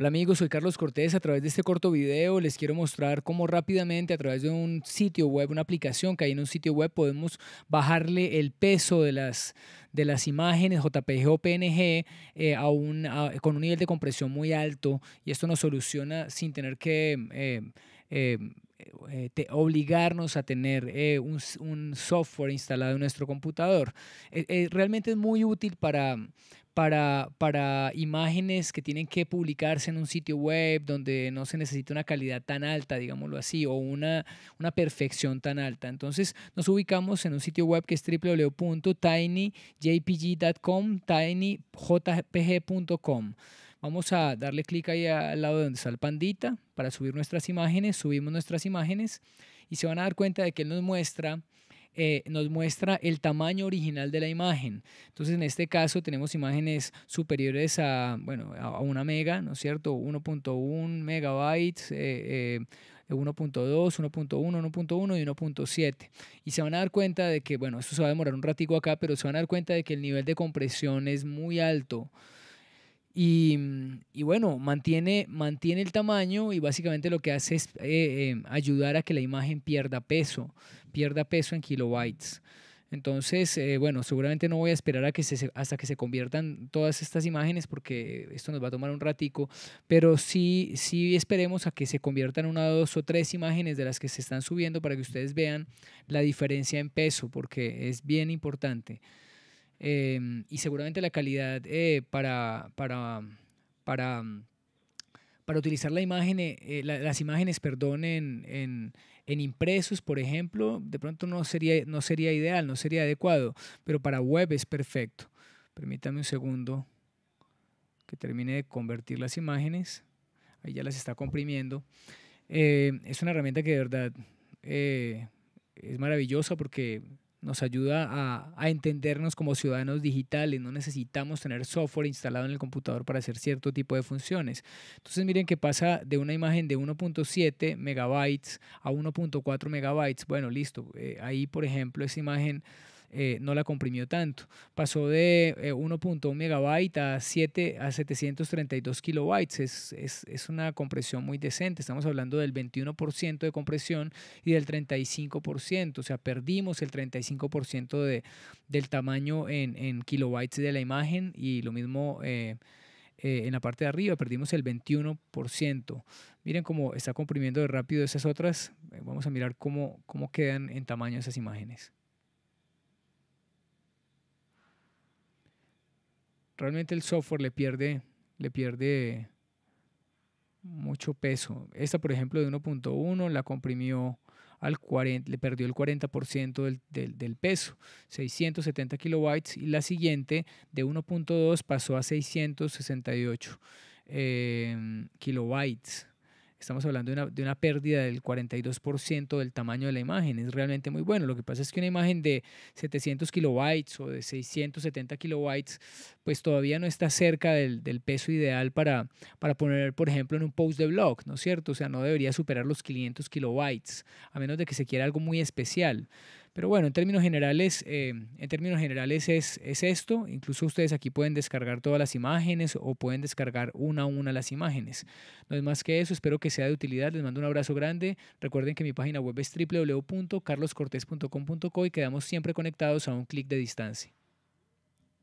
Hola amigos, soy Carlos Cortés. A través de este corto video les quiero mostrar cómo rápidamente a través de un sitio web, una aplicación que hay en un sitio web, podemos bajarle el peso de las, de las imágenes JPG o PNG eh, a un, con un nivel de compresión muy alto y esto nos soluciona sin tener que... Eh, eh, eh, eh, obligarnos a tener eh, un, software instalado en nuestro computador. realmente es muy útil para, para, para, imágenes que tienen que publicarse en un sitio web donde no se necesita una calidad tan alta, digámoslo así, o una, una perfección tan alta. Entonces nos ubicamos en un sitio web que es www.tinyjpg.com, tinyjpg.com. Vamos a darle clic ahí al lado donde está el pandita para subir nuestras imágenes. Subimos nuestras imágenes y se van a dar cuenta de que nos muestra eh, nos muestra el tamaño original de la imagen. Entonces, en este caso tenemos imágenes superiores a, bueno, a una mega, ¿no es cierto? 1.1 megabytes, 1.2, 1.1, 1.1 y 1.7. Y se van a dar cuenta de que, bueno, esto se va a demorar un ratico acá, pero se van a dar cuenta de que el nivel de compresión es muy alto. Mm, y, bueno, mantiene, mantiene el tamaño y básicamente lo que hace es eh, em, ayudar a que la imagen pierda peso, pierda peso en kilobytes. Entonces, eh, bueno, seguramente no voy a esperar a que se, hasta que se conviertan todas estas imágenes porque esto nos va a tomar un ratico, pero sí, sí esperemos a que se conviertan una, dos o tres imágenes de las que se están subiendo para que ustedes vean la diferencia en peso porque es bien importante. Em, y seguramente la calidad eh, para, para, para, mm, para, utilizar la imagen, eh, eh, las imágenes perdón, en, en, en, impresos, por ejemplo, de pronto no sería, no sería ideal, no sería adecuado, pero para web es perfecto. Permítame un segundo que termine de convertir las imágenes. Ahí ya las está comprimiendo. es una herramienta que de verdad es maravillosa porque nos ayuda a, a, entendernos como ciudadanos digitales, no necesitamos tener software instalado en el computador para hacer cierto tipo de funciones. Entonces miren que pasa de una imagen de 1.7 megabytes a 1.4 megabytes. Bueno, listo. Eh, ahí, por ejemplo, esa imagen eh, no la comprimió tanto. Pasó de 1.1 eh, megabyte a, 7, a 732 kilobytes. Es, una compresión muy decente. Estamos hablando del 21% de compresión y del 35%. O sea, perdimos el 35% del tamaño en, kilobytes de la imagen y lo mismo... Eh, en la parte de arriba perdimos el 21%. Miren cómo está comprimiendo de rápido esas otras. Vamos a mirar cómo, cómo quedan en tamaño esas imágenes. realmente el software le pierde, le pierde mucho peso. Esta, por ejemplo, de 1.1 la comprimió al 40, le perdió el 40% del, peso, 670 kilobytes, y la siguiente de 1.2 pasó a 668 eh, kilobytes. Estamos hablando de una, de una pérdida del 42% del tamaño de la imagen. Es realmente muy bueno. Lo que pasa es que una imagen de 700 kilobytes o de 670 kilobytes, pues todavía no está cerca del, del peso ideal para, para poner, por ejemplo, en un post de blog, ¿no es cierto? O sea, no debería superar los 500 kilobytes, a menos de que se quiera algo muy especial. Pero bueno, en términos generales, eh, en términos generales es, es, esto. Incluso ustedes aquí pueden descargar todas las imágenes o pueden descargar una a una las imágenes. No es más que eso. Espero que sea de utilidad. Les mando un abrazo grande. Recuerden que mi página web es www.carloscortes.com.co y quedamos siempre conectados a un clic de distancia.